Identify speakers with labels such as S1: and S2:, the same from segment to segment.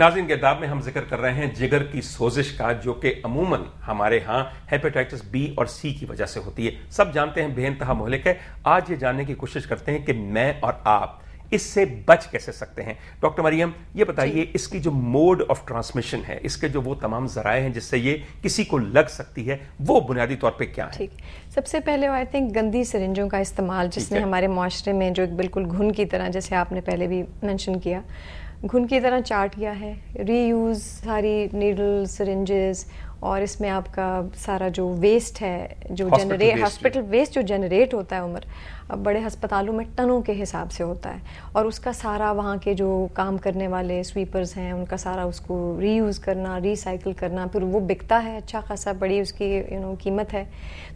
S1: नाजिन किताब में हम जिक्र कर रहे हैं जिगर की सोजिश का जो कि अमूमन हमारे यहाँ हेपेटाइटिस बी और सी की वजह से होती है सब जानते हैं बेनतहा मोहलिक है आज ये जानने की कोशिश करते हैं कि मैं और आप इससे बच कैसे सकते हैं डॉक्टर मरियम ये बताइए इसकी जो मोड ऑफ ट्रांसमिशन है इसके जो वो तमाम जराए हैं जिससे ये किसी को लग सकती है वो बुनियादी तौर पे क्या है ठीक
S2: सबसे पहले आई थिंक गंदी सरेंजों का इस्तेमाल जिसने हमारे माशरे में जो एक बिल्कुल घुन की तरह जैसे आपने पहले भी मैंशन किया घुन की तरह चाट किया है रीयूज़ सारी नीडल सरेंजेस और इसमें आपका सारा जो वेस्ट है जो जनरेट हॉस्पिटल वेस्ट जो जनरेट होता है उम्र अब बड़े अस्पतालों में टनों के हिसाब से होता है और उसका सारा वहाँ के जो काम करने वाले स्वीपर्स हैं उनका सारा उसको रीयूज़ करना रीसाइकिल करना फिर वो बिकता है अच्छा खासा बड़ी उसकी यू नो कीमत है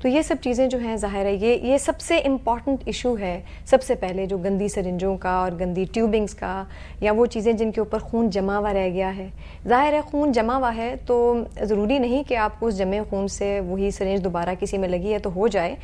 S2: तो ये सब चीज़ें जो हैं ज़ाहिर है ये ये सबसे इम्पॉर्टेंट इशू है सबसे पहले जो गंदी सरिंजों का और गंदी ट्यूबिंग्स का या वो चीज़ें जिनके ऊपर खून जमा हुआ रह गया है ज़ाहिर है खून जमा हुआ है तो ज़रूरी नहीं नहीं कि आपको उस जमे खून से वही सरेंज दोबारा किसी में लगी है तो हो जाए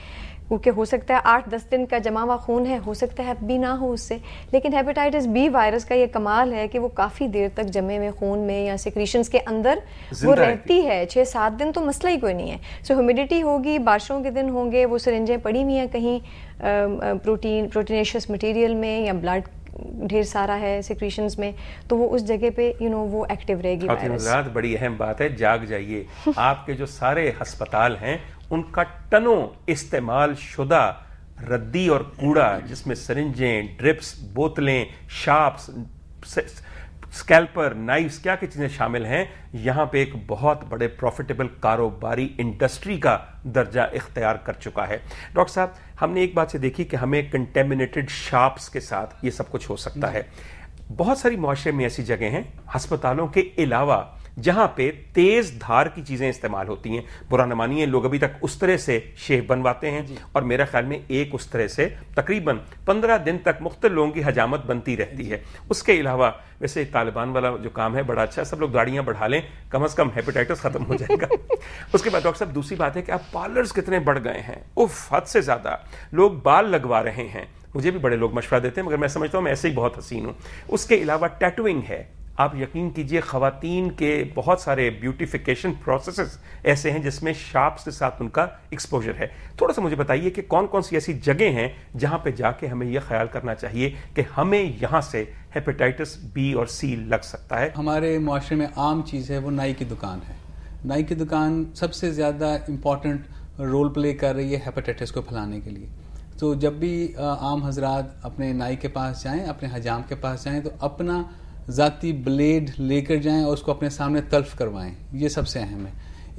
S2: क्योंकि हो सकता है आठ दस दिन का जमा हुआ खून है हो सकता है बी ना हो उससे लेकिन हेपेटाइटिस बी वायरस का ये कमाल है कि वो काफ़ी देर तक जमे हुए खून में या सिक्रीशंस के अंदर वो रहती है छः सात दिन तो मसला ही कोई नहीं है सो so, ह्यूमिडिटी होगी बारिशों के दिन होंगे वो सरेंजें पड़ी हुई हैं कहीं प्रोटीन प्रोटीनेशियस मटेरियल में या ब्लड ढेर सारा है सिक्रीशन में तो वो उस जगह पे यू you नो know, वो एक्टिव रहेगी वायरस
S1: बड़ी अहम बात है जाग जाइए आपके जो सारे अस्पताल हैं उनका टनों इस्तेमाल शुदा रद्दी और कूड़ा जिसमें सरिंजें ड्रिप्स बोतलें शार्प्स स्कैल्पर नाइफ्स क्या क्या चीज़ें शामिल हैं यहां पे एक बहुत बड़े प्रॉफिटेबल कारोबारी इंडस्ट्री का दर्जा इख्तियार कर चुका है डॉक्टर साहब हमने एक बात से देखी कि हमें कंटेमिनेटेड शार्प्स के साथ ये सब कुछ हो सकता है बहुत सारी माशरे में ऐसी जगह हैं अस्पतालों के अलावा जहां पे तेज धार की चीजें इस्तेमाल होती हैं बुरा न मानिए लोग अभी तक उस तरह से शेफ बनवाते हैं और मेरा ख्याल में एक उस तरह से तकरीबन पंद्रह दिन तक मुख्त लोगों की हजामत बनती रहती है उसके अलावा वैसे तालिबान वाला जो काम है बड़ा अच्छा सब लोग दाढ़ियां बढ़ा लें कम अज कम हेपेटाइटिस खत्म हो जाएगा उसके बाद डॉक्टर साहब दूसरी बात है कि आप पार्लर्स कितने बढ़ गए हैं उफ हद से ज्यादा लोग बाल लगवा रहे हैं मुझे भी बड़े लोग मशवरा देते हैं मगर मैं समझता हूँ मैं ऐसे ही बहुत हसीन हूँ उसके अलावा टैटूइंग है आप यकीन कीजिए खातन के बहुत सारे ब्यूटिफिकेशन प्रोसेस ऐसे हैं जिसमें शार्प के साथ उनका एक्सपोजर है थोड़ा सा मुझे बताइए कि कौन कौन सी ऐसी जगह हैं जहाँ पे जाके हमें यह ख्याल करना चाहिए कि
S3: हमें यहाँ से हेपेटाइटिस बी और सी लग सकता है हमारे माशरे में आम चीज़ है वो नाई की दुकान है नाई की दुकान सबसे ज़्यादा इम्पॉर्टेंट रोल प्ले कर रही है हेपेटाइटिस को फैलाने के लिए तो जब भी आम हजरात अपने नाई के पास जाएं अपने हजाम के पास जाएं तो अपना ज़ाती ब्लेड लेकर जाएं और उसको अपने सामने तल्फ करवाएं ये सबसे अहम है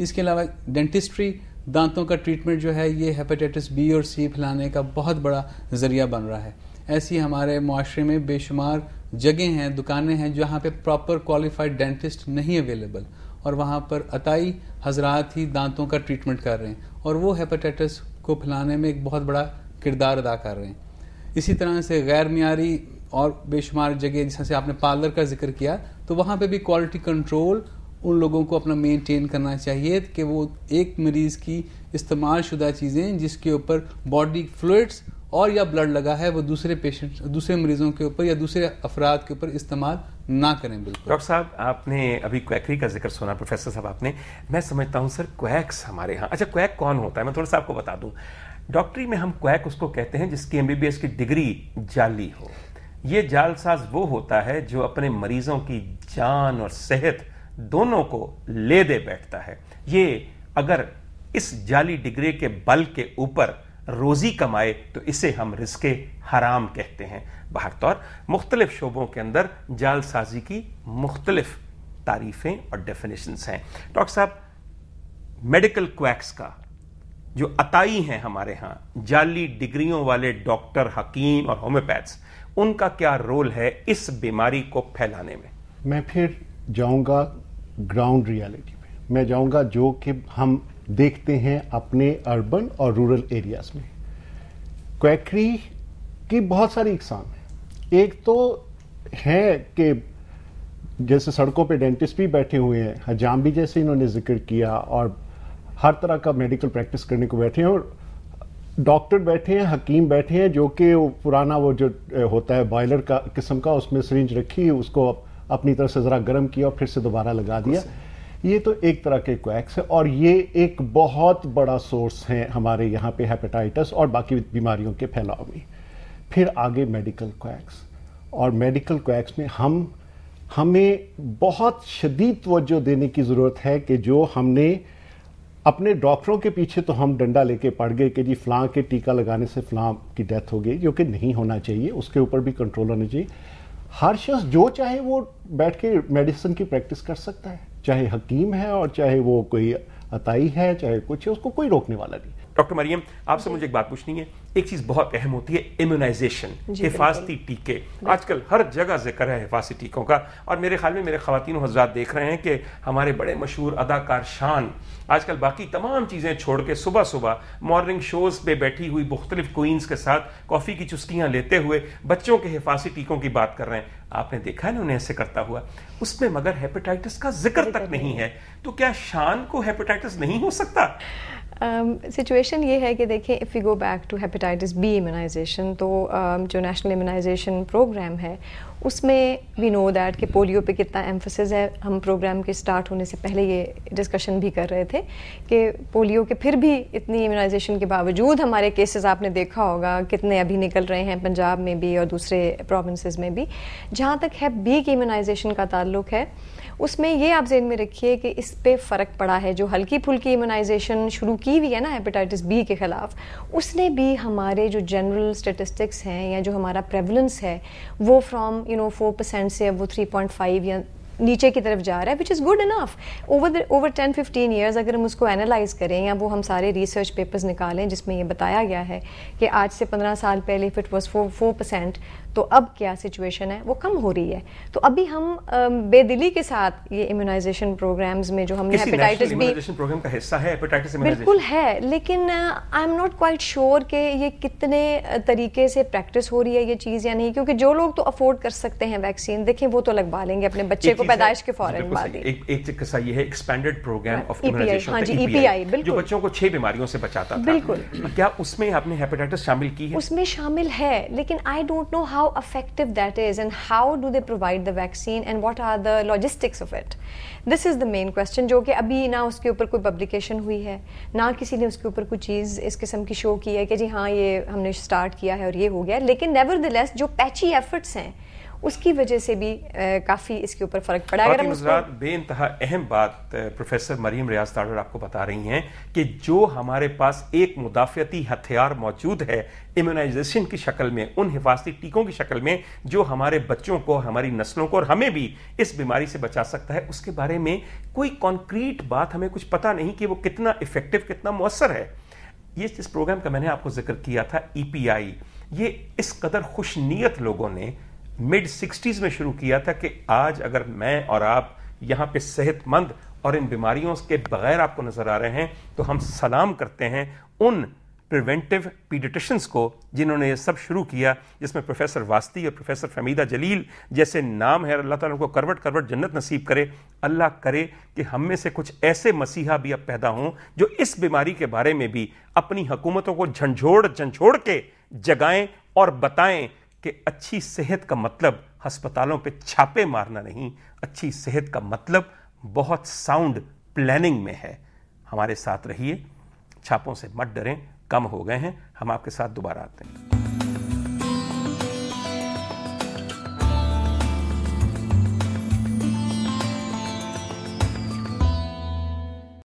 S3: इसके अलावा डेंटिस्ट्री दांतों का ट्रीटमेंट जो है ये हेपेटाइटिस बी और सी फैलाने का बहुत बड़ा ज़रिया बन रहा है ऐसी हमारे माशरे में बेशुमार जगह हैं दुकानें हैं जहाँ पे प्रॉपर क्वालिफाइड डेंटिस्ट नहीं अवेलेबल और वहाँ पर अतई हज़रा ही दांतों का ट्रीटमेंट कर रहे हैं और वो हेपेटाइटिस को फैलाने में एक बहुत बड़ा किरदार अदा कर रहे हैं इसी तरह से गैर मीरी और बेशुमार जगह से आपने पार्लर का जिक्र किया तो वहाँ पे भी क्वालिटी कंट्रोल उन लोगों को अपना मेंटेन करना चाहिए कि वो एक मरीज़ की इस्तेमाल शुदा चीज़ें जिसके ऊपर बॉडी फ्लूड्स और या ब्लड लगा है वो दूसरे पेशेंट दूसरे मरीजों के ऊपर या दूसरे अफराद के ऊपर इस्तेमाल ना करें बिल्कुल डॉक्टर साहब आपने अभी क्वैकरी का
S1: जिक्र सुना प्रोफेसर साहब आपने मैं समझता हूँ सर क्वैक्स हमारे यहाँ अच्छा क्वैक कौन होता है मैं थोड़ा सा आपको बता दूँ डॉक्टरी में हम क्वैक उसको कहते हैं जिसकी एम की डिग्री जाली हो ये जालसाज वो होता है जो अपने मरीजों की जान और सेहत दोनों को ले दे बैठता है ये अगर इस जाली डिग्रे के बल के ऊपर रोज़ी कमाए तो इसे हम रिस्के हराम कहते हैं बाहर तौर मुख्तलिफ शोबों के अंदर जालसाजी की मुख्तलिफ तारीफ़ें और डेफिनेशन हैं डॉक्टर साहब मेडिकल क्वैक्स का जो अताई हैं हमारे यहाँ जाली डिग्रियों वाले डॉक्टर हकीम और होम्योपैथ्स उनका क्या रोल है इस बीमारी को फैलाने में
S4: मैं फिर जाऊंगा ग्राउंड रियलिटी में मैं जाऊंगा जो कि हम देखते हैं अपने अर्बन और रूरल एरियाज में क्वैकरी की बहुत सारी इकसान है एक तो है कि जैसे सड़कों पे डेंटिस्ट भी बैठे हुए हैं हजाम भी जैसे इन्होंने जिक्र किया और हर तरह का मेडिकल प्रैक्टिस करने को बैठे हैं और डॉक्टर बैठे हैं हकीम बैठे हैं जो कि वो पुराना वो जो होता है बॉयलर का किस्म का उसमें सरिंज रखी उसको अपनी तरफ से ज़रा गर्म किया और फिर से दोबारा लगा दिया ये तो एक तरह के क्वैक्स है और ये एक बहुत बड़ा सोर्स है हमारे यहाँ पे हेपेटाइटिस और बाकी बीमारियों के फैलाव में फिर आगे मेडिकल क्वैक्स और मेडिकल क्वैक्स में हम हमें बहुत शदीद तोज्जो देने की ज़रूरत है कि जो हमने अपने डॉक्टरों के पीछे तो हम डंडा लेके पड़ गए कि जी फ्लां के टीका लगाने से फ्लां की डेथ हो गई जो कि नहीं होना चाहिए उसके ऊपर भी कंट्रोल होना चाहिए हर शख्स जो चाहे वो बैठ के मेडिसिन की प्रैक्टिस कर सकता है चाहे हकीम है और चाहे वो कोई अताई है चाहे कुछ है उसको कोई रोकने वाला नहीं
S1: डॉक्टर मरियम आपसे मुझे एक बात पूछनी है एक चीज बहुत अहम होती है इम्यूनाइजेशन हिफाजती टीके आजकल हर जगह जिक्र है हिफाजती टीकों का और मेरे ख्याल में मेरे खातिन हजरात देख रहे हैं कि हमारे बड़े मशहूर अदाकार शान आजकल बाकी तमाम चीज़ें छोड़ के सुबह सुबह मॉर्निंग शोज़ पे बैठी हुई मुख्तलिफ क्वींस के साथ कॉफ़ी की चुस्कियाँ लेते हुए बच्चों के हिफाजती टीकों की बात कर रहे हैं आपने देखा है ना उन्हें ऐसे करता हुआ उसमें मगर हेपेटाइटिस का जिक्र तक नहीं है तो क्या शान को हेपेटाइटिस नहीं हो सकता
S2: सिचुएशन um, ये है कि देखें if you go back to hepatitis B immunisation तो um, जो नेशनल इम्यूनाइजेशन प्रोग्राम है उसमें वी नो दैट कि पोलियो पे कितना एम्फोसिस है हम प्रोग्राम के स्टार्ट होने से पहले ये डिस्कशन भी कर रहे थे कि पोलियो के फिर भी इतनी इम्यूनाइजेशन के बावजूद हमारे केसेस आपने देखा होगा कितने अभी निकल रहे हैं पंजाब में भी और दूसरे प्रोविंसेस में भी जहाँ तक है बी की इम्यूनाइजेशन का ताल्लुक है उसमें ये आप जेन में रखिए कि इस पर फ़र्क पड़ा है जो हल्की फुल्की इम्यूनाइजेशन शुरू की हुई है ना हेपेटाइटिस बी के ख़िलाफ़ उसने भी हमारे जो जनरल स्टेटिस्टिक्स हैं या जो हमारा प्रेवलेंस है वो from you know four percent से वो थ्री पॉइंट फाइव या नीचे की तरफ जा रहा है which is good enough over the over ten fifteen years अगर हम उसको एनालाइज करें या वो हम सारे रिसर्च पेपर्स निकालें जिसमें ये बताया गया है कि आज से पंद्रह साल पहले if it was four four percent तो अब क्या सिचुएशन है वो कम हो रही है तो अभी हम बेदिली के साथ ये इम्यूनाइजेशन प्रोग्राम्स में जो हमने हेपेटाइटिस बी
S1: प्रोग्राम का हिस्सा है हेपेटाइटिस बिल्कुल
S2: है लेकिन I am not quite sure कि ये कितने तरीके से प्रैक्टिस हो रही है ये चीज़ या नहीं क्योंकि जो लोग तो अफोर्ड कर सकते हैं वैक्सीन देखें वो तो लगवा लेंगे अपने बच्चे को पैदाइश के फौरन बाद
S1: एक एक किस्सा ये है एक्सपेंडेड प्रोग्राम ऑफ इम्यूनाइजेशन हाँ तो जी ईपीआई e e बिल्कुल जो बच्चों को छह बीमारियों से बचाता था बिल्कुल क्या उसमें आपने हेपेटाइटिस शामिल की है
S2: उसमें शामिल है लेकिन I don't know how how effective that is and how do they provide the vaccine and what are the logistics of it this is the main question जो कि अभी ना उसके ऊपर कोई पब्लिकेशन हुई है ना किसी ने उसके ऊपर कोई चीज़ इस किस्म की शो की है कि जी हाँ ये हमने स्टार्ट किया है और ये हो गया लेकिन नेवर जो पैची एफर्ट्स हैं उसकी वजह से भी काफ़ी इसके ऊपर फ़र्क पड़ा अगर हम
S1: बेानतहा अहम बात प्रोफेसर मरीम रियाज ताडर आपको बता रही हैं कि जो हमारे पास एक मुदाफ़ती हथियार मौजूद है इम्यूनाइजेशन की शक्ल में उन हिफाजती टीकों की शक्ल में जो हमारे बच्चों को हमारी नस्लों को और हमें भी इस बीमारी से बचा सकता है उसके बारे में कोई कॉन्क्रीट बात हमें कुछ पता नहीं कि वो कितना इफेक्टिव कितना मौसर है ये इस प्रोग्राम का मैंने आपको जिक्र किया था ई e ये इस कदर खुश नीयत लोगों ने मिड सिक्सटीज में शुरू किया था कि आज अगर मैं और आप यहाँ पे सेहतमंद और इन बीमारियों के बगैर आपको नजर आ रहे हैं तो हम सलाम करते हैं उन प्रिवेंटिव पीडिटिशंस को जिन्होंने ये सब शुरू किया जिसमें प्रोफेसर वास्ती और प्रोफेसर फमीदा जलील जैसे नाम है अल्लाह ताला को करवट करवट जन्नत नसीब करे अल्लाह करे कि हम में से कुछ ऐसे मसीहा भी अब पैदा हों जो इस बीमारी के बारे में भी अपनी हुकूमतों को झंझोड़ झंझोड़ के जगाएं और बताएं कि अच्छी सेहत का मतलब अस्पतालों पे छापे मारना नहीं अच्छी सेहत का मतलब बहुत साउंड प्लानिंग में है हमारे साथ रहिए छापों से मत डरें कम हो गए हैं हम आपके साथ दोबारा आते हैं